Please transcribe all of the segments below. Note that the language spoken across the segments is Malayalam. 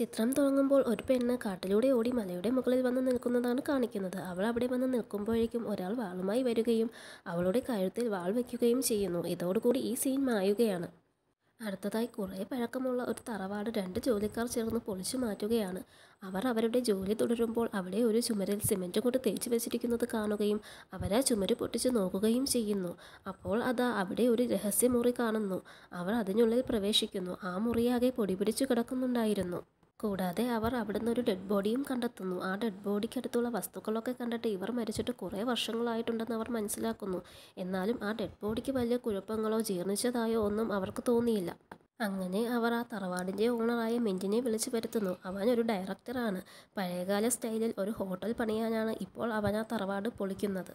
ചിത്രം തുടങ്ങുമ്പോൾ ഒരു പെണ്ണ് കാട്ടിലൂടെ ഓടി മലയുടെ മുകളിൽ വന്ന് നിൽക്കുന്നതാണ് കാണിക്കുന്നത് അവൾ അവിടെ വന്ന് നിൽക്കുമ്പോഴേക്കും ഒരാൾ വാളുമായി വരികയും അവളുടെ കഴുത്തിൽ വാൾ വയ്ക്കുകയും ചെയ്യുന്നു ഇതോടുകൂടി ഈ സീൻ മായുകയാണ് അടുത്തതായി കുറേ പഴക്കമുള്ള ഒരു തറവാട് രണ്ട് ജോലിക്കാർ ചേർന്ന് പൊളിച്ചു മാറ്റുകയാണ് അവർ അവരുടെ ജോലി തുടരുമ്പോൾ അവിടെ ഒരു ചുമരിൽ സിമെൻറ്റ് കൊണ്ട് തേച്ച് വെച്ചിരിക്കുന്നത് കാണുകയും അവരെ ചുമര് പൊട്ടിച്ച് നോക്കുകയും ചെയ്യുന്നു അപ്പോൾ അതാ അവിടെ ഒരു രഹസ്യമുറി കാണുന്നു അവർ അതിനുള്ളിൽ പ്രവേശിക്കുന്നു ആ മുറിയാകെ പൊടിപിടിച്ചു കിടക്കുന്നുണ്ടായിരുന്നു കൂടാതെ അവർ അവിടുന്ന് ഒരു ഡെഡ് ബോഡിയും കണ്ടെത്തുന്നു ആ ഡെഡ് ബോഡിക്കടുത്തുള്ള വസ്തുക്കളൊക്കെ കണ്ടിട്ട് ഇവർ മരിച്ചിട്ട് കുറേ വർഷങ്ങളായിട്ടുണ്ടെന്ന് അവർ മനസ്സിലാക്കുന്നു എന്നാലും ആ ഡെഡ് ബോഡിക്ക് വലിയ കുഴപ്പങ്ങളോ ജീർണിച്ചതായോ ഒന്നും അവർക്ക് തോന്നിയില്ല അങ്ങനെ അവർ ആ തറവാടിൻ്റെ ഓണറായ മിൻറ്റിനെ വിളിച്ചു വരുത്തുന്നു അവൻ ഒരു ഡയറക്ടറാണ് പഴയകാല സ്റ്റൈലിൽ ഒരു ഹോട്ടൽ പണിയാനാണ് ഇപ്പോൾ അവൻ ആ തറവാട് പൊളിക്കുന്നത്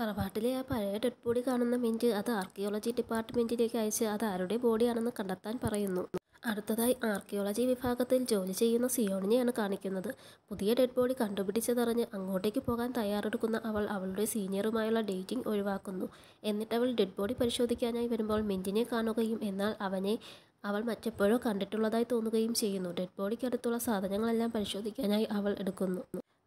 തറവാട്ടിലെ ആ പഴയ ഡെഡ് ബോഡി കാണുന്ന മിൻറ്റ് അത് ആർക്കിയോളജി ഡിപ്പാർട്ട്മെൻറ്റിലേക്ക് അയച്ച് അത് ആരുടെ ബോഡിയാണെന്ന് കണ്ടെത്താൻ പറയുന്നു അടുത്തതായി ആർക്കിയോളജി വിഭാഗത്തിൽ ജോലി ചെയ്യുന്ന സിയോണിനെയാണ് കാണിക്കുന്നത് പുതിയ ഡെഡ് ബോഡി കണ്ടുപിടിച്ചതറിഞ്ഞ് അങ്ങോട്ടേക്ക് പോകാൻ തയ്യാറെടുക്കുന്ന അവൾ അവളുടെ സീനിയറുമായുള്ള ഡേറ്റിംഗ് ഒഴിവാക്കുന്നു എന്നിട്ട് അവൾ ഡെഡ് ബോഡി പരിശോധിക്കാനായി വരുമ്പോൾ മിൻറ്റിനെ കാണുകയും എന്നാൽ അവനെ അവൾ മറ്റെപ്പോഴോ കണ്ടിട്ടുള്ളതായി തോന്നുകയും ചെയ്യുന്നു ഡെഡ് ബോഡിക്കടുത്തുള്ള സാധനങ്ങളെല്ലാം പരിശോധിക്കാനായി അവൾ എടുക്കുന്നു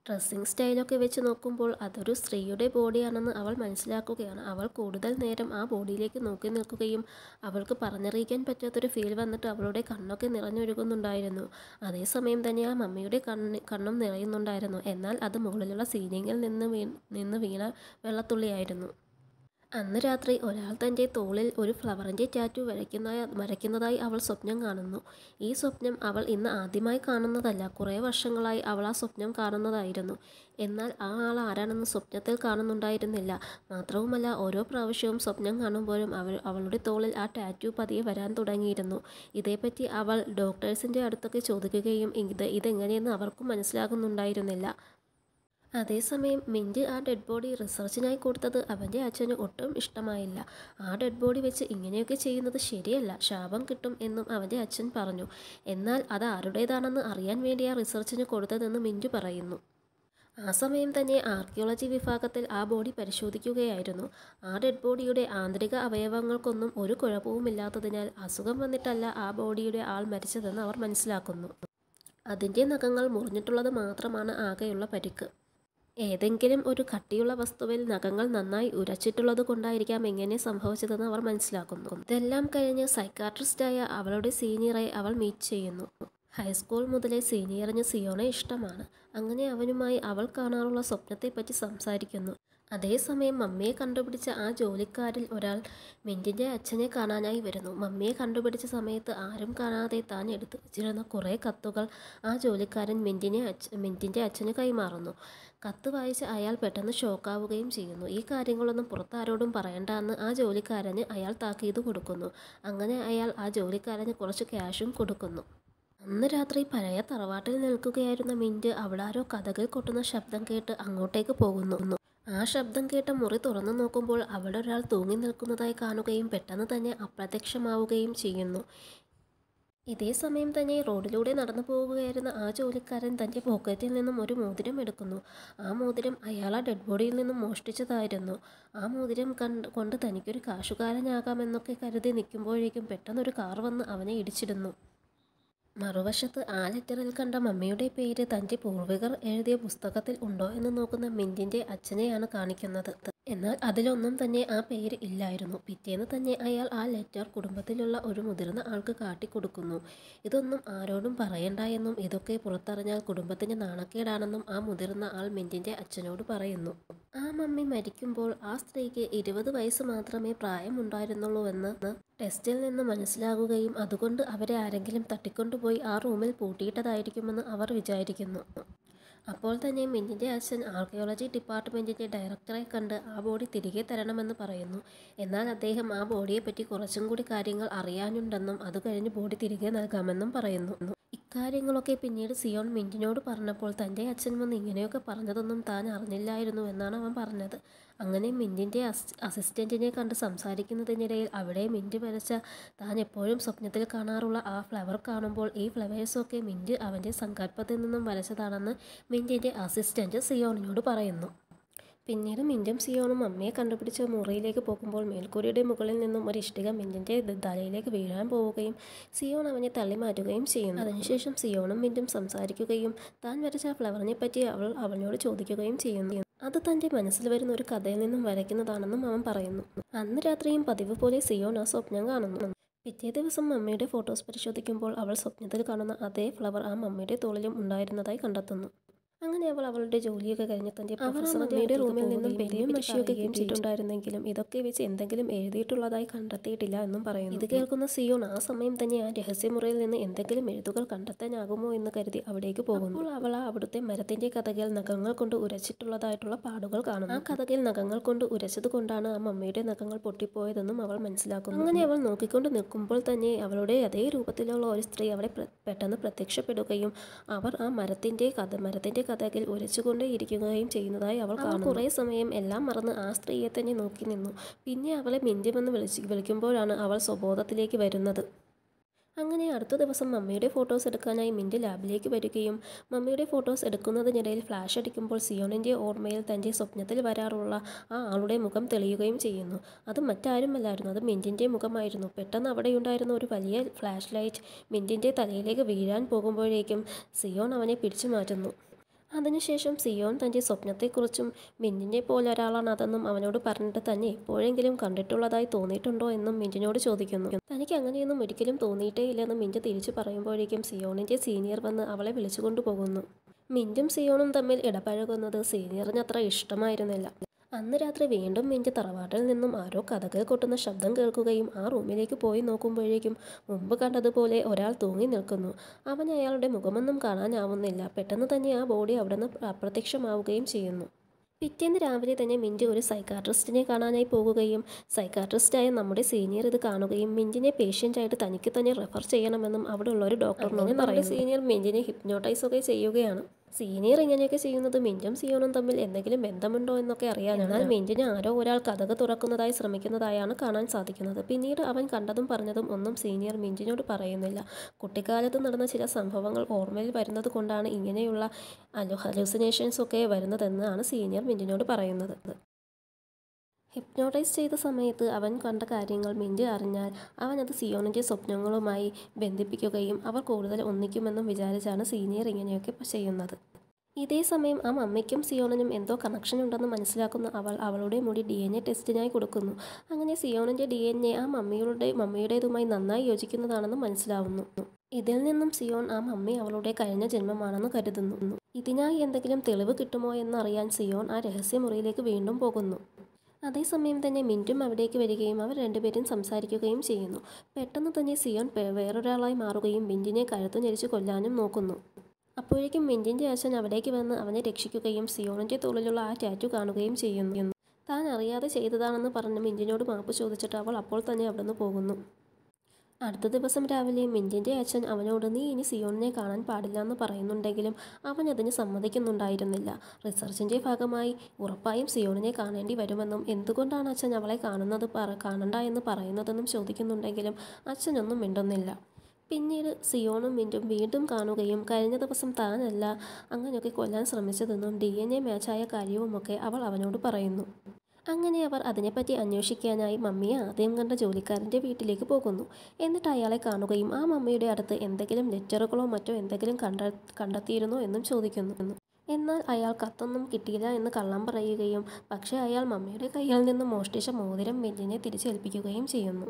ഡ്രസ്സിങ് സ്റ്റൈലൊക്കെ വെച്ച് നോക്കുമ്പോൾ അതൊരു സ്ത്രീയുടെ ബോഡിയാണെന്ന് അവൾ മനസ്സിലാക്കുകയാണ് അവൾ കൂടുതൽ നേരം ആ ബോഡിയിലേക്ക് നോക്കി നിൽക്കുകയും അവൾക്ക് പറഞ്ഞറിയിക്കാൻ പറ്റാത്തൊരു ഫീൽ വന്നിട്ട് അവളുടെ കണ്ണൊക്കെ നിറഞ്ഞൊഴുകുന്നുണ്ടായിരുന്നു അതേസമയം തന്നെ ആ മമ്മിയുടെ കണ്ണ് കണ്ണും നിറയുന്നുണ്ടായിരുന്നു എന്നാൽ അത് മുകളിലുള്ള സീലിങ്ങിൽ നിന്ന് വീ നിന്ന് വീണ വെള്ളത്തുള്ളിയായിരുന്നു അന്ന് രാത്രി ഒരാൾ തൻ്റെ തോളിൽ ഒരു ഫ്ലവറിൻ്റെ ടാറ്റു വരയ്ക്കുന്നതായി വരയ്ക്കുന്നതായി അവൾ സ്വപ്നം കാണുന്നു ഈ സ്വപ്നം അവൾ ഇന്ന് ആദ്യമായി കാണുന്നതല്ല കുറേ വർഷങ്ങളായി അവൾ ആ സ്വപ്നം കാണുന്നതായിരുന്നു എന്നാൽ ആ ആൾ ആരാണെന്ന് സ്വപ്നത്തിൽ കാണുന്നുണ്ടായിരുന്നില്ല മാത്രവുമല്ല ഓരോ പ്രാവശ്യവും സ്വപ്നം കാണുമ്പോഴും അവർ അവളുടെ തോളിൽ ആ ടാറ്റു പതിയെ വരാൻ തുടങ്ങിയിരുന്നു ഇതേപ്പറ്റി അവൾ ഡോക്ടേഴ്സിൻ്റെ അടുത്തൊക്കെ ചോദിക്കുകയും ഇത് ഇതെങ്ങനെയെന്ന് അവർക്കും മനസ്സിലാകുന്നുണ്ടായിരുന്നില്ല അതേസമയം മിൻറ്റ് ആ ഡെഡ് ബോഡി റിസർച്ചിനായി കൊടുത്തത് അവൻ്റെ അച്ഛന് ഒട്ടും ഇഷ്ടമായില്ല ആ ഡെഡ് ബോഡി വെച്ച് ഇങ്ങനെയൊക്കെ ചെയ്യുന്നത് ശരിയല്ല ശാപം കിട്ടും എന്നും അവൻ്റെ അച്ഛൻ പറഞ്ഞു എന്നാൽ അത് ആരുടേതാണെന്ന് അറിയാൻ വേണ്ടി ആ റിസർച്ചിന് കൊടുത്തതെന്ന് മിൻറ്റു പറയുന്നു ആ സമയം തന്നെ ആർക്കിയോളജി വിഭാഗത്തിൽ ആ ബോഡി പരിശോധിക്കുകയായിരുന്നു ആ ഡെഡ് ബോഡിയുടെ ആന്തരിക അവയവങ്ങൾക്കൊന്നും ഒരു കുഴപ്പവുമില്ലാത്തതിനാൽ അസുഖം വന്നിട്ടല്ല ആ ബോഡിയുടെ ആൾ മരിച്ചതെന്ന് അവർ മനസ്സിലാക്കുന്നു അതിൻ്റെ നഖങ്ങൾ മുറിഞ്ഞിട്ടുള്ളത് മാത്രമാണ് ആകെയുള്ള പരിക്ക് ഏതെങ്കിലും ഒരു കട്ടിയുള്ള വസ്തുവിൽ നഖങ്ങൾ നന്നായി ഉരച്ചിട്ടുള്ളത് കൊണ്ടായിരിക്കാം എങ്ങനെ സംഭവിച്ചതെന്ന് അവർ മനസ്സിലാക്കുന്നു ഇതെല്ലാം കഴിഞ്ഞ് സൈക്കാട്രിസ്റ്റായ അവളുടെ സീനിയറെ അവൾ മീറ്റ് ചെയ്യുന്നു ഹൈസ്കൂൾ മുതലേ സീനിയറിന് സിയോണെ ഇഷ്ടമാണ് അങ്ങനെ അവനുമായി അവൾ കാണാറുള്ള സ്വപ്നത്തെപ്പറ്റി സംസാരിക്കുന്നു അതേസമയം മമ്മിയെ കണ്ടുപിടിച്ച ആ ജോലിക്കാരിൽ ഒരാൾ മിൻറ്റിൻ്റെ അച്ഛനെ കാണാനായി വരുന്നു മമ്മിയെ കണ്ടുപിടിച്ച സമയത്ത് ആരും കാണാതെ താൻ എടുത്തു വെച്ചിരുന്ന കുറേ കത്തുകൾ ആ ജോലിക്കാരൻ മിൻറ്റിനെ അച്ഛ മിൻറ്റിൻ്റെ അച്ഛന് കൈമാറുന്നു കത്ത് വായിച്ച് അയാൾ പെട്ടെന്ന് ഷോക്കാവുകയും ചെയ്യുന്നു ഈ കാര്യങ്ങളൊന്നും പുറത്താരോടും പറയണ്ടെന്ന് ആ ജോലിക്കാരന് അയാൾ താക്കീത് കൊടുക്കുന്നു അങ്ങനെ അയാൾ ആ ജോലിക്കാരന് കുറച്ച് ക്യാഷും കൊടുക്കുന്നു അന്ന് രാത്രി പഴയ തറവാട്ടിൽ നിൽക്കുകയായിരുന്ന മിൻറ്റ് ആരോ കഥകൾ കൊട്ടുന്ന ശബ്ദം കേട്ട് അങ്ങോട്ടേക്ക് പോകുന്നു ആ ശബ്ദം കേട്ട മുറി തുറന്നു നോക്കുമ്പോൾ അവിടെ ഒരാൾ തൂങ്ങി നിൽക്കുന്നതായി കാണുകയും പെട്ടെന്ന് തന്നെ അപ്രത്യക്ഷമാവുകയും ചെയ്യുന്നു ഇതേ സമയം തന്നെ റോഡിലൂടെ നടന്നു പോകുകയായിരുന്ന ആ ജോലിക്കാരൻ തൻ്റെ പോക്കറ്റിൽ നിന്നും ഒരു മോതിരം എടുക്കുന്നു ആ മോതിരം അയാൾ ആ ഡെഡ് ബോഡിയിൽ നിന്നും മോഷ്ടിച്ചതായിരുന്നു ആ മോതിരം കണ്ട് കൊണ്ട് തനിക്കൊരു കാശുകാരനാകാമെന്നൊക്കെ കരുതി നിൽക്കുമ്പോഴേക്കും പെട്ടെന്നൊരു കാർ വന്ന് അവനെ ഇടിച്ചിടുന്നു മറുവശത്ത് ആ ലെറ്ററിൽ കണ്ട മമ്മിയുടെ പേര് തൻ്റെ പൂർവികർ എഴുതിയ പുസ്തകത്തിൽ ഉണ്ടോ എന്ന് നോക്കുന്ന മിൻറ്റിൻ്റെ അച്ഛനെയാണ് കാണിക്കുന്നത് എന്നാൽ അതിലൊന്നും തന്നെ ആ പേര് ഇല്ലായിരുന്നു പിറ്റേന്ന് തന്നെ അയാൾ ആ ലെറ്റർ കുടുംബത്തിലുള്ള ഒരു മുതിർന്ന ആൾക്ക് കാട്ടിക്കൊടുക്കുന്നു ഇതൊന്നും ആരോടും പറയണ്ട എന്നും ഇതൊക്കെ പുറത്തറിഞ്ഞാൽ കുടുംബത്തിന് നാണക്കേടാണെന്നും ആ മുതിർന്ന ആൾ മിൻറ്റിൻ്റെ അച്ഛനോട് പറയുന്നു ആ മമ്മി മരിക്കുമ്പോൾ ആ സ്ത്രീക്ക് ഇരുപത് വയസ്സ് മാത്രമേ പ്രായമുണ്ടായിരുന്നുള്ളൂവെന്ന് ടെസ്റ്റിൽ നിന്ന് മനസ്സിലാകുകയും അതുകൊണ്ട് അവരെ ആരെങ്കിലും തട്ടിക്കൊണ്ടുപോയി ആ റൂമിൽ പൂട്ടിയിട്ടതായിരിക്കുമെന്ന് അവർ വിചാരിക്കുന്നു അപ്പോൾ തന്നെ മിന്നിൻ്റെ അച്ഛൻ ആർക്കിയോളജി ഡിപ്പാർട്ട്മെൻറ്റിൻ്റെ ഡയറക്ടറെ കണ്ട് ആ ബോഡി തിരികെ തരണമെന്ന് പറയുന്നു എന്നാൽ അദ്ദേഹം ആ ബോഡിയെപ്പറ്റി കുറച്ചും കൂടി കാര്യങ്ങൾ അറിയാനുണ്ടെന്നും അത് കഴിഞ്ഞ് ബോഡി തിരികെ നൽകാമെന്നും പറയുന്നു ഇക്കാര്യങ്ങളൊക്കെ പിന്നീട് സിയോൺ മിൻറ്റിനോട് പറഞ്ഞപ്പോൾ തൻ്റെ അച്ഛൻ വന്ന് ഇങ്ങനെയൊക്കെ പറഞ്ഞതൊന്നും താൻ അറിഞ്ഞില്ലായിരുന്നു എന്നാണ് അവൻ പറഞ്ഞത് അങ്ങനെ മിൻറ്റിൻ്റെ അസിസ്റ്റൻറ്റിനെ കണ്ട് സംസാരിക്കുന്നതിനിടയിൽ അവിടെ മിൻറ്റ് വരച്ച താൻ എപ്പോഴും സ്വപ്നത്തിൽ കാണാറുള്ള ആ ഫ്ലവർ കാണുമ്പോൾ ഈ ഫ്ലവേഴ്സൊക്കെ മിൻറ്റ് അവൻ്റെ സങ്കല്പത്തിൽ നിന്നും വരച്ചതാണെന്ന് മിൻറ്റിൻ്റെ അസിസ്റ്റൻറ്റ് സിയോണിനോട് പറയുന്നു പിന്നീട് മിൻറ്റും സിയോണും അമ്മയെ കണ്ടുപിടിച്ച് മുറിയിലേക്ക് പോകുമ്പോൾ മേൽക്കൂരിയുടെ മുകളിൽ നിന്നും ഒരു ഇഷ്ടിക മിൻറ്റിൻ്റെ തലയിലേക്ക് വീഴാൻ പോവുകയും സിയോൺ അവനെ തള്ളി മാറ്റുകയും ചെയ്യുന്നു അതിനുശേഷം സിയോണും മിൻറ്റും സംസാരിക്കുകയും താൻ വരച്ച ഫ്ലവറിനെ പറ്റി അവൾ അവനോട് ചോദിക്കുകയും ചെയ്യുന്നു അത് തൻ്റെ മനസ്സിൽ വരുന്ന ഒരു കഥയിൽ നിന്നും വരയ്ക്കുന്നതാണെന്നും അവൻ പറയുന്നു അന്ന് രാത്രിയും പതിവ് പോലെ സിയോൺ ആ സ്വപ്നം കാണുന്നു പിറ്റേ ദിവസം അമ്മയുടെ ഫോട്ടോസ് പരിശോധിക്കുമ്പോൾ അവൾ സ്വപ്നത്തിൽ കാണുന്ന അതേ ഫ്ലവർ ആ മമ്മയുടെ തോളിലും ഉണ്ടായിരുന്നതായി കണ്ടെത്തുന്നു അങ്ങനെ അവൾ അവളുടെ ജോലിയൊക്കെ കഴിഞ്ഞ് തന്റെ അവരുടെ റൂമിൽ നിന്നും പെരിയും മഷിയൊക്കെ കിട്ടിയിട്ടുണ്ടായിരുന്നെങ്കിലും ഇതൊക്കെ വെച്ച് എന്തെങ്കിലും എഴുതിയിട്ടുള്ളതായി കണ്ടെത്തിയിട്ടില്ല എന്നും പറയുന്നു ഇത് കേൾക്കുന്ന സിയോൺ ആ സമയം തന്നെ ആ രഹസ്യമുറയിൽ നിന്ന് എന്തെങ്കിലും എഴുതുകൾ കണ്ടെത്താനാകുമോ എന്ന് കരുതി അവിടേക്ക് പോകുന്നു അവൾ അവിടുത്തെ മരത്തിന്റെ കഥകൾ നഖങ്ങൾ കൊണ്ട് ഉരച്ചിട്ടുള്ളതായിട്ടുള്ള പാടുകൾ കാണുന്നു ആ കഥകൾ നഖങ്ങൾ കൊണ്ട് ഉരച്ചത് കൊണ്ടാണ് ആ മമ്മിയുടെ നഖങ്ങൾ പൊട്ടിപ്പോയതെന്നും അവൾ മനസ്സിലാക്കുന്നു അങ്ങനെ അവൾ നോക്കിക്കൊണ്ട് നിൽക്കുമ്പോൾ തന്നെ അവളുടെ അതേ രൂപത്തിലുള്ള ഒരു സ്ത്രീ അവിടെ പെട്ടെന്ന് പ്രത്യക്ഷപ്പെടുകയും അവർ ആ മരത്തിന്റെ കഥ മരത്തിന്റെ കഥകിൽ ഉരച്ചുകൊണ്ടേ ഇരിക്കുകയും ചെയ്യുന്നതായി അവൾ കാണുന്നു കുറേ സമയം എല്ലാം മറന്ന് ആ സ്ത്രീയെ തന്നെ നോക്കി നിന്നു പിന്നെ അവളെ മിഞ്ചുമെന്ന് വിളിച്ച് വിളിക്കുമ്പോഴാണ് അവൾ സ്വബോധത്തിലേക്ക് വരുന്നത് അങ്ങനെ അടുത്ത ദിവസം മമ്മിയുടെ ഫോട്ടോസ് എടുക്കാനായി മിൻ്റ് ലാബിലേക്ക് വരികയും മമ്മിയുടെ ഫോട്ടോസ് എടുക്കുന്നതിനിടയിൽ ഫ്ലാഷ് അടിക്കുമ്പോൾ സിയോണിൻ്റെ ഓർമ്മയിൽ തൻ്റെ സ്വപ്നത്തിൽ വരാറുള്ള ആ ആളുടെ മുഖം തെളിയുകയും ചെയ്യുന്നു അത് മറ്റാരുമല്ലായിരുന്നു അത് മിൻറ്റിൻ്റെ മുഖമായിരുന്നു പെട്ടെന്ന് അവിടെയുണ്ടായിരുന്ന ഒരു വലിയ ഫ്ലാഷ് ലൈറ്റ് മിൻറ്റിൻ്റെ തലയിലേക്ക് വീഴാൻ പോകുമ്പോഴേക്കും സിയോൺ അവനെ പിടിച്ചു മാറ്റുന്നു അതിനുശേഷം സിയോൺ തൻ്റെ സ്വപ്നത്തെക്കുറിച്ചും മിന്നിനെ പോലെ ഒരാളാണ് അതെന്നും അവനോട് പറഞ്ഞിട്ട് തന്നെ എപ്പോഴെങ്കിലും കണ്ടിട്ടുള്ളതായി തോന്നിയിട്ടുണ്ടോ എന്നും മിന്നിനോട് ചോദിക്കുന്നു തനിക്ക് അങ്ങനെയൊന്നും ഒരിക്കലും തോന്നിയിട്ടേ ഇല്ലെന്ന് മിൻ്റെ തിരിച്ചു പറയുമ്പോഴേക്കും സിയോണിൻ്റെ സീനിയർ വന്ന് അവളെ വിളിച്ചു കൊണ്ടുപോകുന്നു മിൻറ്റും സിയോണും തമ്മിൽ ഇടപഴകുന്നത് സീനിയറിന് അത്ര ഇഷ്ടമായിരുന്നില്ല അന്ന് രാത്രി വീണ്ടും മിഞ്ചി തറവാട്ടിൽ നിന്നും ആരോ കഥകൾ കൊട്ടുന്ന ശബ്ദം കേൾക്കുകയും ആ റൂമിലേക്ക് പോയി നോക്കുമ്പോഴേക്കും മുമ്പ് കണ്ടതുപോലെ ഒരാൾ തൂങ്ങി നിൽക്കുന്നു അവൻ അയാളുടെ മുഖമൊന്നും കാണാനാവുന്നില്ല പെട്ടെന്ന് തന്നെ ആ ബോഡി അവിടെ നിന്ന് അപ്രത്യക്ഷമാവുകയും ചെയ്യുന്നു പിറ്റേന്ന് രാവിലെ തന്നെ മിഞ്ചി ഒരു സൈക്കാട്രിസ്റ്റിനെ കാണാനായി പോകുകയും സൈക്കാട്രിസ്റ്റായ നമ്മുടെ സീനിയർ ഇത് കാണുകയും മിഞ്ചിനെ പേഷ്യൻ്റായിട്ട് തനിക്ക് തന്നെ റെഫർ ചെയ്യണമെന്നും അവിടെ ഉള്ള ഒരു ഡോക്ടർ പറയുന്നു സീനിയർ മിഞ്ചിനെ ഹിപ്നോട്ടൈസ് ഒക്കെ ചെയ്യുകയാണ് സീനിയർ ഇങ്ങനെയൊക്കെ ചെയ്യുന്നത് മിഞ്ചും സിയോനും തമ്മിൽ എന്തെങ്കിലും ബന്ധമുണ്ടോ എന്നൊക്കെ അറിയാനാണ് എന്നാൽ മിഞ്ചിന് ആരോ ഒരാൾ കഥക തുറക്കുന്നതായി ശ്രമിക്കുന്നതായാണ് കാണാൻ സാധിക്കുന്നത് പിന്നീട് അവൻ കണ്ടതും പറഞ്ഞതും ഒന്നും സീനിയർ മിഞ്ചിനോട് പറയുന്നില്ല കുട്ടിക്കാലത്ത് നടന്ന ചില സംഭവങ്ങൾ ഓർമ്മയിൽ വരുന്നത് കൊണ്ടാണ് ഇങ്ങനെയുള്ള ഹലൂസിനേഷൻസ് ഒക്കെ വരുന്നതെന്നാണ് സീനിയർ മിഞ്ചിനോട് പറയുന്നത് ഹിപ്നോട്ടൈസ് ചെയ്ത സമയത്ത് അവൻ കണ്ട കാര്യങ്ങൾ മിൻറ്റ് അറിഞ്ഞാൽ അവൻ അത് സിയോണിൻ്റെ സ്വപ്നങ്ങളുമായി ബന്ധിപ്പിക്കുകയും അവർ കൂടുതൽ ഒന്നിക്കുമെന്നും വിചാരിച്ചാണ് സീനിയർ ഇങ്ങനെയൊക്കെ ചെയ്യുന്നത് ഇതേ സമയം ആ മമ്മയ്ക്കും സിയോണിനും എന്തോ കണക്ഷൻ ഉണ്ടെന്ന് മനസ്സിലാക്കുന്ന അവൾ അവളുടെ മുടി ഡി എൻ എ ടെസ്റ്റിനായി കൊടുക്കുന്നു അങ്ങനെ സിയോണിൻ്റെ ഡി എൻ എ ആ മമ്മിയുടെ മമ്മിയുടേതുമായി നന്നായി യോജിക്കുന്നതാണെന്ന് മനസ്സിലാവുന്നു ഇതിൽ നിന്നും സിയോൺ ആ മമ്മി അവളുടെ കഴിഞ്ഞ ജന്മമാണെന്ന് കരുതുന്നു ഇതിനായി എന്തെങ്കിലും തെളിവ് കിട്ടുമോ എന്നറിയാൻ സിയോൺ ആ രഹസ്യമുറിയിലേക്ക് വീണ്ടും പോകുന്നു അതേസമയം തന്നെ മിൻറ്റും അവിടേക്ക് വരികയും അവർ രണ്ടുപേരും സംസാരിക്കുകയും ചെയ്യുന്നു പെട്ടെന്ന് തന്നെ സിയോൺ വേറൊരാളായി മാറുകയും മിൻറ്റിനെ കഴുത്തു ഞെരിച്ച് കൊല്ലാനും നോക്കുന്നു അപ്പോഴേക്കും മിൻറ്റിൻ്റെ അച്ഛൻ അവിടേക്ക് വന്ന് അവനെ രക്ഷിക്കുകയും സിയോണിൻ്റെ തോളിലുള്ള ആ ടാറ്റു കാണുകയും ചെയ്യുന്നു താൻ അറിയാതെ ചെയ്തതാണെന്ന് പറഞ്ഞ് മിൻറ്റിനോട് മാപ്പ് ചോദിച്ചിട്ട് അവൾ അപ്പോൾ തന്നെ അവിടുന്ന് പോകുന്നു അടുത്ത ദിവസം രാവിലെ മിൻറ്റിൻ്റെ അച്ഛൻ അവനോട് നീ ഇനി സിയോണിനെ കാണാൻ പാടില്ല എന്ന് പറയുന്നുണ്ടെങ്കിലും അവൻ അതിന് സമ്മതിക്കുന്നുണ്ടായിരുന്നില്ല റിസർച്ചിൻ്റെ ഭാഗമായി ഉറപ്പായും സിയോണിനെ കാണേണ്ടി വരുമെന്നും എന്തുകൊണ്ടാണ് അച്ഛൻ അവളെ കാണുന്നത് പറ കാണണ്ട എന്ന് പറയുന്നതെന്നും ചോദിക്കുന്നുണ്ടെങ്കിലും അച്ഛനൊന്നും മിണ്ടുന്നില്ല പിന്നീട് സിയോണും മിൻറ്റും വീണ്ടും കാണുകയും കഴിഞ്ഞ ദിവസം താനല്ല അങ്ങനെയൊക്കെ കൊല്ലാൻ ശ്രമിച്ചതെന്നും ഡി എൻ എ മാച്ചായ കാര്യവുമൊക്കെ അവൾ അവനോട് പറയുന്നു അങ്ങനെ അവർ അതിനെപ്പറ്റി അന്വേഷിക്കാനായി മമ്മിയെ ആദ്യം കണ്ട ജോലിക്കാരൻ്റെ വീട്ടിലേക്ക് പോകുന്നു എന്നിട്ട് അയാളെ കാണുകയും ആ മമ്മിയുടെ അടുത്ത് എന്തെങ്കിലും ലെറ്ററുകളോ മറ്റോ എന്തെങ്കിലും കണ്ട കണ്ടെത്തിയിരുന്നോ എന്നും ചോദിക്കുന്നു എന്നാൽ അയാൾ കത്തൊന്നും കിട്ടിയില്ല എന്ന് കള്ളം പറയുകയും പക്ഷേ അയാൾ മമ്മിയുടെ കയ്യിൽ നിന്ന് മോഷ്ടിച്ച മോതിരം മെല്ലിനെ തിരിച്ചേൽപ്പിക്കുകയും ചെയ്യുന്നു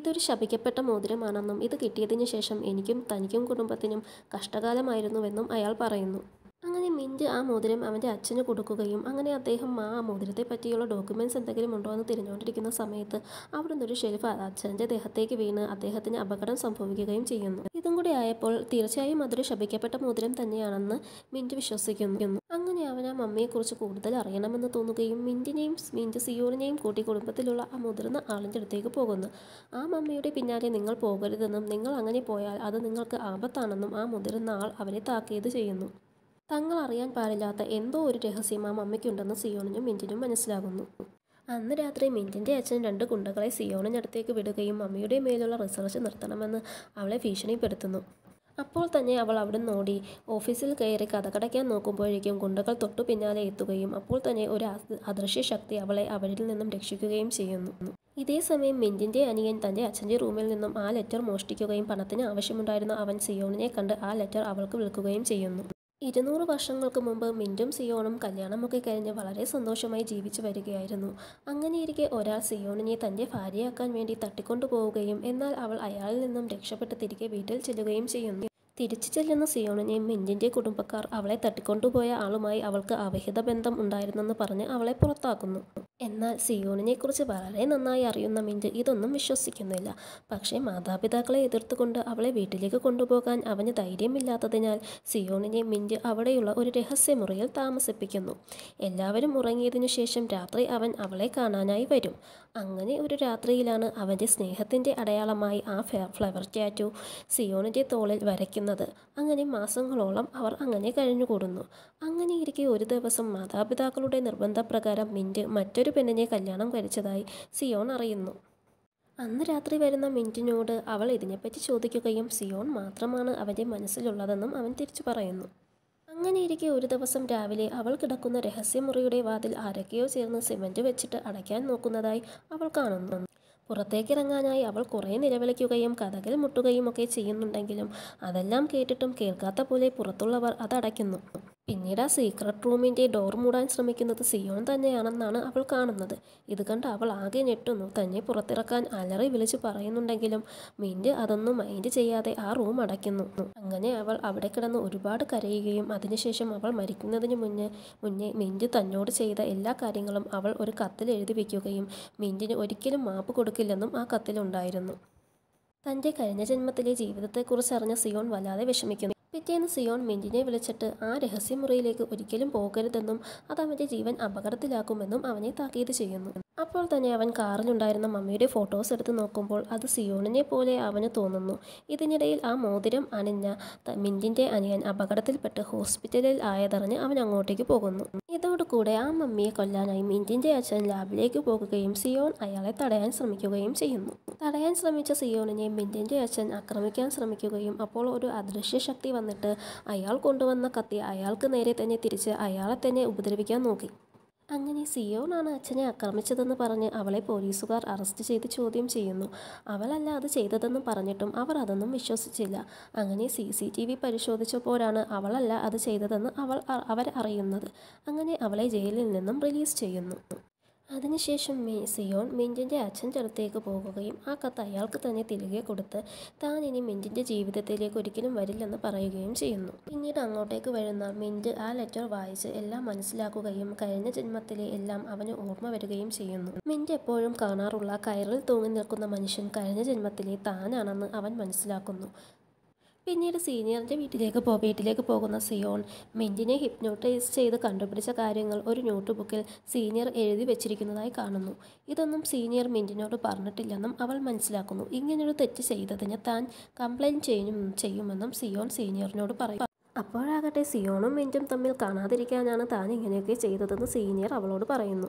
ഇതൊരു ശപിക്കപ്പെട്ട മോതിരമാണെന്നും ഇത് കിട്ടിയതിനു ശേഷം എനിക്കും തനിക്കും കുടുംബത്തിനും കഷ്ടകാലമായിരുന്നുവെന്നും അയാൾ പറയുന്നു അങ്ങനെ മിൻറ്റ് ആ മോതിരം അവൻ്റെ അച്ഛന് കൊടുക്കുകയും അങ്ങനെ അദ്ദേഹം ആ മോതിരത്തെ പറ്റിയുള്ള ഡോക്യുമെൻറ്റ്സ് എന്തെങ്കിലും ഉണ്ടോ എന്ന് തിരിഞ്ഞുകൊണ്ടിരിക്കുന്ന സമയത്ത് അവിടെ നിന്നൊരു ഷെൽഫ് അച്ഛൻ്റെ ദേഹത്തേക്ക് വീണ് അദ്ദേഹത്തിന് അപകടം സംഭവിക്കുകയും ചെയ്യുന്നു ഇതും കൂടി ആയപ്പോൾ തീർച്ചയായും അതൊരു ശപിക്കപ്പെട്ട മോതിരം തന്നെയാണെന്ന് മിൻറ്റ് വിശ്വസിക്കുന്നു അങ്ങനെ അവൻ ആ മമ്മിയെക്കുറിച്ച് കൂടുതൽ അറിയണമെന്ന് തോന്നുകയും മിൻറ്റിനെയും മിൻറ്റ് സിയോറിനെയും കൂട്ടി കുടുംബത്തിലുള്ള ആ മുതിർന്ന ആളിൻ്റെ അടുത്തേക്ക് പോകുന്നു ആ മമ്മിയുടെ പിന്നാലെ നിങ്ങൾ പോകരുതെന്നും നിങ്ങൾ അങ്ങനെ പോയാൽ അത് നിങ്ങൾക്ക് ആപത്താണെന്നും ആ മുതിർന്ന ആൾ അവനെ താക്കീത് ചെയ്യുന്നു തങ്ങൾ അറിയാൻ പാടില്ലാത്ത എന്തോ ഒരു രഹസ്യം ആ മമ്മയ്ക്കുണ്ടെന്ന് സിയോണിനും മിൻറ്റിനും മനസ്സിലാകുന്നു അന്ന് രാത്രി മിൻറ്റിൻ്റെ അച്ഛൻ രണ്ട് ഗുണ്ടകളെ സിയോണിനടുത്തേക്ക് വിടുകയും മമ്മിയുടെ മേലുള്ള റിസർച്ച് നിർത്തണമെന്ന് അവളെ ഭീഷണിപ്പെടുത്തുന്നു അപ്പോൾ തന്നെ അവൾ അവിടെ ഓടി ഓഫീസിൽ കയറി കഥകടയ്ക്കാൻ നോക്കുമ്പോഴേക്കും ഗുണ്ടകൾ തൊട്ടു പിന്നാലെ എത്തുകയും അപ്പോൾ തന്നെ ഒരു അദൃശ്യ ശക്തി അവളെ അവരിൽ നിന്നും രക്ഷിക്കുകയും ചെയ്യുന്നു ഇതേ സമയം മിൻറ്റിൻ്റെ അനിയൻ തൻ്റെ അച്ഛൻ്റെ റൂമിൽ നിന്നും ആ ലെറ്റർ മോഷ്ടിക്കുകയും പണത്തിന് ആവശ്യമുണ്ടായിരുന്ന അവൻ സിയോണിനെ കണ്ട് ആ ലെറ്റർ അവൾക്ക് വിൽക്കുകയും ചെയ്യുന്നു ഇരുന്നൂറ് വർഷങ്ങൾക്ക് മുമ്പ് മിൻറ്റും സിയോണും കല്യാണമൊക്കെ കഴിഞ്ഞ് വളരെ സന്തോഷമായി ജീവിച്ചു വരികയായിരുന്നു അങ്ങനെയിരിക്കെ ഒരാൾ സിയോണിനെ തൻ്റെ ഭാര്യയാക്കാൻ വേണ്ടി തട്ടിക്കൊണ്ടു പോവുകയും എന്നാൽ അവൾ അയാളിൽ നിന്നും രക്ഷപ്പെട്ട് തിരികെ വീട്ടിൽ ചെല്ലുകയും ചെയ്യുന്നു തിരിച്ചു ചെല്ലുന്ന സിയോണിനെയും മിൻറ്റിൻ്റെ കുടുംബക്കാർ അവളെ തട്ടിക്കൊണ്ടുപോയ ആളുമായി അവൾക്ക് അവഹിത ബന്ധം ഉണ്ടായിരുന്നെന്ന് പറഞ്ഞ് അവളെ പുറത്താക്കുന്നു എന്നാൽ സിയോണിനെക്കുറിച്ച് വളരെ നന്നായി അറിയുന്ന മിൻറ്റ് ഇതൊന്നും വിശ്വസിക്കുന്നില്ല പക്ഷേ മാതാപിതാക്കളെ എതിർത്തുകൊണ്ട് അവളെ വീട്ടിലേക്ക് കൊണ്ടുപോകാൻ അവന് ധൈര്യമില്ലാത്തതിനാൽ സിയോണിനെ മിൻറ്റ് അവിടെയുള്ള ഒരു രഹസ്യമുറിയിൽ താമസിപ്പിക്കുന്നു എല്ലാവരും ഉറങ്ങിയതിനു ശേഷം രാത്രി അവൻ അവളെ കാണാനായി വരും അങ്ങനെ ഒരു രാത്രിയിലാണ് അവൻ്റെ സ്നേഹത്തിൻ്റെ അടയാളമായി ആ ഫ്ലവർ ടാറ്റു സിയോണിൻ്റെ തോളിൽ വരയ്ക്കുന്നത് കാണിക്കുന്നത് അങ്ങനെ മാസങ്ങളോളം അവർ അങ്ങനെ കഴിഞ്ഞുകൂടുന്നു അങ്ങനെയിരിക്കെ ഒരു ദിവസം മാതാപിതാക്കളുടെ നിർബന്ധപ്രകാരം മിൻറ്റ് മറ്റൊരു പെണ്ണിനെ കല്യാണം കഴിച്ചതായി സിയോൺ അറിയുന്നു അന്ന് രാത്രി വരുന്ന മിൻറ്റിനോട് അവൾ ഇതിനെപ്പറ്റി ചോദിക്കുകയും സിയോൺ മാത്രമാണ് അവൻ്റെ മനസ്സിലുള്ളതെന്നും അവൻ തിരിച്ചു പറയുന്നു അങ്ങനെയിരിക്കെ ഒരു ദിവസം രാവിലെ അവൾ കിടക്കുന്ന രഹസ്യമുറിയുടെ വാതിൽ ആരൊക്കെയോ ചേർന്ന് സിമൻറ്റ് വെച്ചിട്ട് അടയ്ക്കാൻ നോക്കുന്നതായി അവൾ കാണുന്നു പുറത്തേക്കിറങ്ങാനായി അവൾ കുറേ നിലവിളിക്കുകയും കഥകൾ മുട്ടുകയും ഒക്കെ ചെയ്യുന്നുണ്ടെങ്കിലും അതെല്ലാം കേട്ടിട്ടും കേൾക്കാത്ത പോലെ പുറത്തുള്ളവർ അതടയ്ക്കുന്നു പിന്നീട് ആ സീക്രട്ട് റൂമിൻ്റെ ഡോർ മൂടാൻ ശ്രമിക്കുന്നത് സിയോൺ തന്നെയാണെന്നാണ് അവൾ കാണുന്നത് ഇത് കണ്ട് അവൾ ആകെ ഞെട്ടുന്നു തന്നെ പുറത്തിറക്കാൻ അലറി വിളിച്ചു പറയുന്നുണ്ടെങ്കിലും മിൻറ്റ് അതൊന്നും മൈൻഡ് ചെയ്യാതെ ആ റൂം അടയ്ക്കുന്നു അങ്ങനെ അവൾ അവിടെ കിടന്ന് ഒരുപാട് കരയുകയും അതിനുശേഷം അവൾ മരിക്കുന്നതിന് മുന്നേ മുന്നേ മിൻറ്റ് തന്നോട് ചെയ്ത എല്ലാ കാര്യങ്ങളും അവൾ ഒരു കത്തിൽ എഴുതി വയ്ക്കുകയും മിൻറ്റിന് ഒരിക്കലും മാപ്പ് കൊടുക്കില്ലെന്നും ആ കത്തിലുണ്ടായിരുന്നു തൻ്റെ കഴിഞ്ഞ ജന്മത്തിലെ ജീവിതത്തെക്കുറിച്ച് അറിഞ്ഞ സിയോൺ വല്ലാതെ വിഷമിക്കുന്നു പിറ്റേന്ന് സിയോൺ മിൻറ്റിനെ വിളിച്ചിട്ട് ആ രഹസ്യമുറിയിലേക്ക് ഒരിക്കലും പോകരുതെന്നും അത് അവൻ്റെ ജീവൻ അപകടത്തിലാക്കുമെന്നും അവനെ താക്കീത് ചെയ്യുന്നു അപ്പോൾ തന്നെ അവൻ കാറിലുണ്ടായിരുന്ന മമ്മിയുടെ ഫോട്ടോസ് എടുത്ത് നോക്കുമ്പോൾ അത് സിയോണിനെ പോലെ അവന് തോന്നുന്നു ഇതിനിടയിൽ ആ മോതിരം അണിഞ്ഞ മിൻറ്റിൻ്റെ അനിയൻ അപകടത്തിൽപ്പെട്ട് ഹോസ്പിറ്റലിൽ ആയതറിഞ്ഞ് അവൻ അങ്ങോട്ടേക്ക് പോകുന്നു ഇതോടുകൂടെ ആ മമ്മിയെ കൊല്ലാനായി മിൻറ്റിൻ്റെ അച്ഛൻ ലാബിലേക്ക് പോകുകയും സിയോൺ അയാളെ തടയാൻ ശ്രമിക്കുകയും ചെയ്യുന്നു തടയാൻ ശ്രമിച്ച സിയോണിനെ മിൻറ്റിൻ്റെ അച്ഛൻ ആക്രമിക്കാൻ ശ്രമിക്കുകയും അപ്പോൾ ഒരു അദൃശ്യ ശക്തി വന്നിട്ട് അയാൾ കൊണ്ടുവന്ന കത്തി അയാൾക്ക് നേരെ തന്നെ തിരിച്ച് അയാളെ തന്നെ ഉപദ്രവിക്കാൻ നോക്കി അങ്ങനെ സിയോണാണ് അച്ഛനെ ആക്രമിച്ചതെന്ന് പറഞ്ഞ് അവളെ പോലീസുകാർ അറസ്റ്റ് ചെയ്ത് ചോദ്യം ചെയ്യുന്നു അവളല്ല അത് ചെയ്തതെന്നും പറഞ്ഞിട്ടും അവർ അതൊന്നും വിശ്വസിച്ചില്ല അങ്ങനെ സി സി ടി വി പരിശോധിച്ചപ്പോഴാണ് അവളല്ല അത് ചെയ്തതെന്ന് അവൾ അവർ അറിയുന്നത് അങ്ങനെ അവളെ ജയിലിൽ നിന്നും റിലീസ് ചെയ്യുന്നു അതിനുശേഷം മെയ് സിയോൺ മിഞ്ചിൻ്റെ അച്ഛൻ ചെറുത്തേക്ക് പോകുകയും ആ കത്ത് അയാൾക്ക് തന്നെ തിരികെ കൊടുത്ത് താൻ ഇനി മിഞ്ചിൻ്റെ ജീവിതത്തിലേക്ക് ഒരിക്കലും വരില്ലെന്ന് പറയുകയും ചെയ്യുന്നു പിന്നീട് അങ്ങോട്ടേക്ക് വരുന്ന മിഞ്ച് ആ ലെറ്റർ വായിച്ച് എല്ലാം മനസ്സിലാക്കുകയും കഴിഞ്ഞ ജന്മത്തിലെ എല്ലാം അവന് ഓർമ്മ വരികയും ചെയ്യുന്നു മിഞ്ച് എപ്പോഴും കാണാറുള്ള കയറിൽ തൂങ്ങി നിൽക്കുന്ന മനുഷ്യൻ കഴിഞ്ഞ ജന്മത്തിലെ താനാണെന്ന് അവൻ മനസ്സിലാക്കുന്നു പിന്നീട് സീനിയറിൻ്റെ വീട്ടിലേക്ക് പോ വീട്ടിലേക്ക് പോകുന്ന സിയോൺ മിൻറ്റിനെ ഹിപ്നോട്ടൈസ് ചെയ്ത് കണ്ടുപിടിച്ച കാര്യങ്ങൾ ഒരു നോട്ട് ബുക്കിൽ സീനിയർ എഴുതി വെച്ചിരിക്കുന്നതായി കാണുന്നു ഇതൊന്നും സീനിയർ മിൻറ്റിനോട് പറഞ്ഞിട്ടില്ലെന്നും അവൾ മനസ്സിലാക്കുന്നു ഇങ്ങനൊരു തെറ്റ് ചെയ്തതിന് താൻ കംപ്ലൈൻറ്റ് ചെയ്യും ചെയ്യുമെന്നും സിയോൺ സീനിയറിനോട് പറയും അപ്പോഴാകട്ടെ സിയോണും മിൻറ്റും തമ്മിൽ കാണാതിരിക്കാനാണ് താൻ ഇങ്ങനെയൊക്കെ ചെയ്തതെന്ന് സീനിയർ അവളോട് പറയുന്നു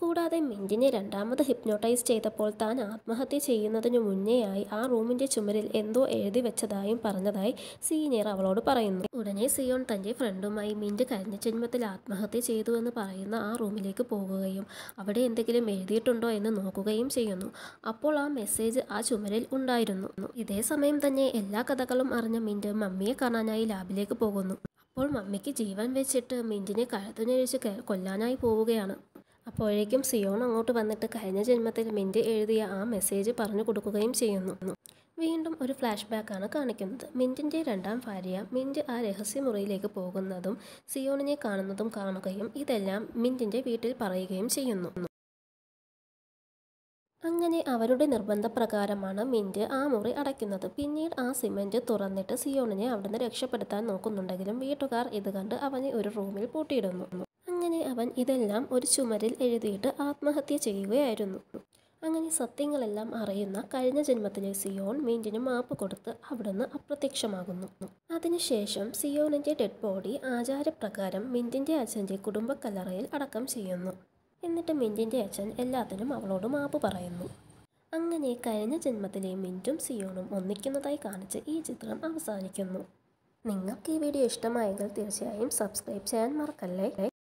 കൂടാതെ മിൻറ്റിനെ രണ്ടാമത് ഹിപ്നോട്ടൈസ് ചെയ്തപ്പോൾ താൻ ആത്മഹത്യ ചെയ്യുന്നതിനു മുന്നേയായി ആ റൂമിന്റെ ചുമരിൽ എന്തോ എഴുതി വെച്ചതായും പറഞ്ഞതായി സീനിയർ അവളോട് പറയുന്നു ഉടനെ സിയോൺ തന്റെ ഫ്രണ്ടുമായി മിൻറ്റ് കഴിഞ്ഞ ജന്മത്തിൽ ആത്മഹത്യ ചെയ്തു എന്ന് പറയുന്ന ആ റൂമിലേക്ക് പോകുകയും അവിടെ എന്തെങ്കിലും എഴുതിയിട്ടുണ്ടോ എന്ന് നോക്കുകയും ചെയ്യുന്നു അപ്പോൾ ആ മെസ്സേജ് ആ ചുമരിൽ ഉണ്ടായിരുന്നു ഇതേ സമയം തന്നെ എല്ലാ കഥകളും അറിഞ്ഞ മിൻറ്റ് മമ്മിയെ കാണാനായി ലാബിലേക്ക് പോകുന്നു അപ്പോൾ മമ്മിക്ക് ജീവൻ വെച്ചിട്ട് മിൻറ്റിനെ കഴുത്തുനഴിച്ച് കൊല്ലാനായി പോവുകയാണ് അപ്പോഴേക്കും സിയോൺ അങ്ങോട്ട് വന്നിട്ട് കഴിഞ്ഞ ജന്മത്തിൽ മിൻഡ് എഴുതിയ ആ മെസ്സേജ് പറഞ്ഞു കൊടുക്കുകയും ചെയ്യുന്നു വീണ്ടും ഒരു ഫ്ലാഷ് ബാക്കാണ് കാണിക്കുന്നത് മിൻറ്റിൻ്റെ രണ്ടാം ഭാര്യ മിൻറ്റ് ആ രഹസ്യമുറിയിലേക്ക് പോകുന്നതും സിയോണിനെ കാണുന്നതും കാണുകയും ഇതെല്ലാം മിൻറ്റിൻ്റെ വീട്ടിൽ പറയുകയും ചെയ്യുന്നു അങ്ങനെ അവരുടെ നിർബന്ധപ്രകാരമാണ് മിൻറ്റ് ആ മുറി അടയ്ക്കുന്നത് പിന്നീട് ആ സിമൻറ്റ് തുറന്നിട്ട് സിയോണിനെ അവിടുന്ന് രക്ഷപ്പെടുത്താൻ നോക്കുന്നുണ്ടെങ്കിലും വീട്ടുകാർ ഇത് കണ്ട് അവനെ ഒരു റൂമിൽ പൂട്ടിയിടുന്നു അങ്ങനെ അവൻ ഇതെല്ലാം ഒരു ചുമരിൽ എഴുതിയിട്ട് ആത്മഹത്യ ചെയ്യുകയായിരുന്നു അങ്ങനെ സത്യങ്ങളെല്ലാം അറിയുന്ന കഴിഞ്ഞ ജന്മത്തിലെ സിയോൺ മിൻറ്റിന് മാപ്പ് കൊടുത്ത് അവിടുന്ന് അപ്രത്യക്ഷമാകുന്നു അതിനുശേഷം സിയോണിൻ്റെ ഡെഡ് ബോഡി ആചാരപ്രകാരം മിൻറ്റിൻ്റെ അച്ഛൻ്റെ കുടുംബക്കല്ലറയിൽ അടക്കം ചെയ്യുന്നു എന്നിട്ട് മിൻറ്റിൻ്റെ അച്ഛൻ എല്ലാത്തിനും അവളോട് മാപ്പ് പറയുന്നു അങ്ങനെ കഴിഞ്ഞ ജന്മത്തിലെ മിൻറ്റും സിയോണും ഒന്നിക്കുന്നതായി കാണിച്ച് ഈ ചിത്രം അവസാനിക്കുന്നു നിങ്ങൾക്ക് ഈ വീഡിയോ ഇഷ്ടമായെങ്കിൽ തീർച്ചയായും സബ്സ്ക്രൈബ് ചെയ്യാൻ മറക്കല്ലേ